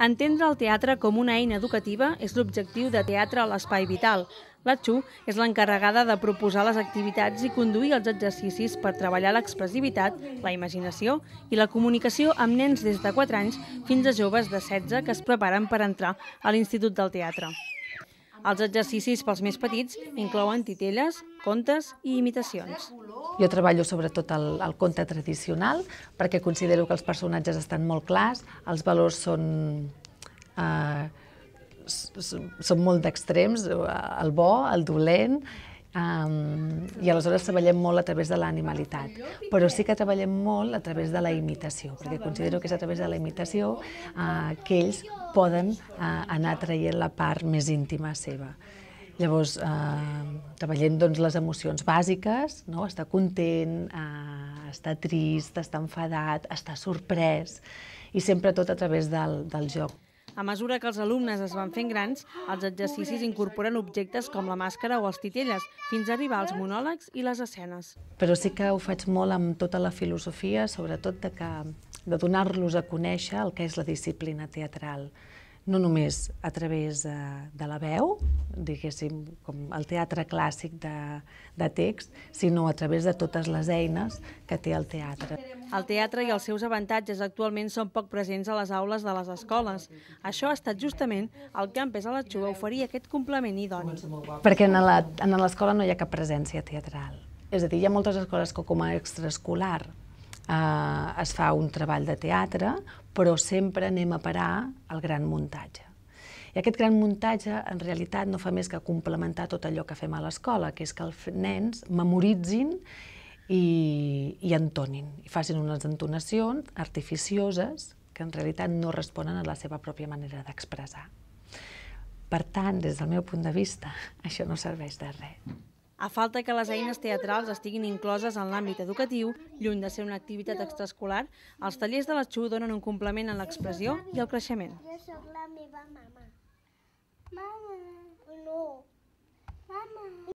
Entendre el teatre com una eina educativa és l'objectiu de Teatre a l'Espai Vital. La Txu és l'encarregada de proposar les activitats i conduir els exercicis per treballar l'expressivitat, la imaginació i la comunicació amb nens des de 4 anys fins a joves de 16 que es preparen per entrar a l'Institut del Teatre. Els exercicis pels més petits inclouen titelles, contes i imitacions. Jo treballo sobretot el, el conte tradicional, perquè considero que els personatges estan molt clars, els valors són... Eh, són molt d'extrems, eh, el bo, el dolent, Um, I aleshores treballem molt a través de l'animalitat, però sí que treballem molt a través de la imitació, perquè considero que és a través de la imitació uh, que ells poden uh, anar traient la part més íntima seva. Llavors, eh, treballem doncs, les emocions bàsiques, no? estar content, eh, estar trist, estar enfadat, estar sorprès, i sempre tot a través del, del joc. A mesura que els alumnes es van fent grans, els exercicis incorporen objectes com la màscara o els titelles, fins a arribar als monòlegs i les escenes. Però sí que ho faig molt amb tota la filosofia, sobretot de, de donar-los a conèixer el que és la disciplina teatral no només a través de, eh, de la veu, diguéssim, com el teatre clàssic de, de text, sinó a través de totes les eines que té el teatre. El teatre i els seus avantatges actualment són poc presents a les aules de les escoles. Això ha estat justament el que Empes a la Xua oferir aquest complement idoni. Perquè en l'escola no hi ha cap presència teatral. És a dir, hi ha moltes escoles que com a extraescolar eh, es fa un treball de teatre, però sempre anem a parar al gran muntatge. I aquest gran muntatge, en realitat, no fa més que complementar tot allò que fem a l'escola, que és que els nens memoritzin i, i entonin, i facin unes entonacions artificioses que en realitat no responen a la seva pròpia manera d'expressar. Per tant, des del meu punt de vista, això no serveix de res a falta que les eines teatrals estiguin incloses en l'àmbit educatiu, lluny de ser una activitat extraescolar, els tallers de la Xu donen un complement en l'expressió i el creixement. Jo sóc la meva mama. Mama. No. Mama.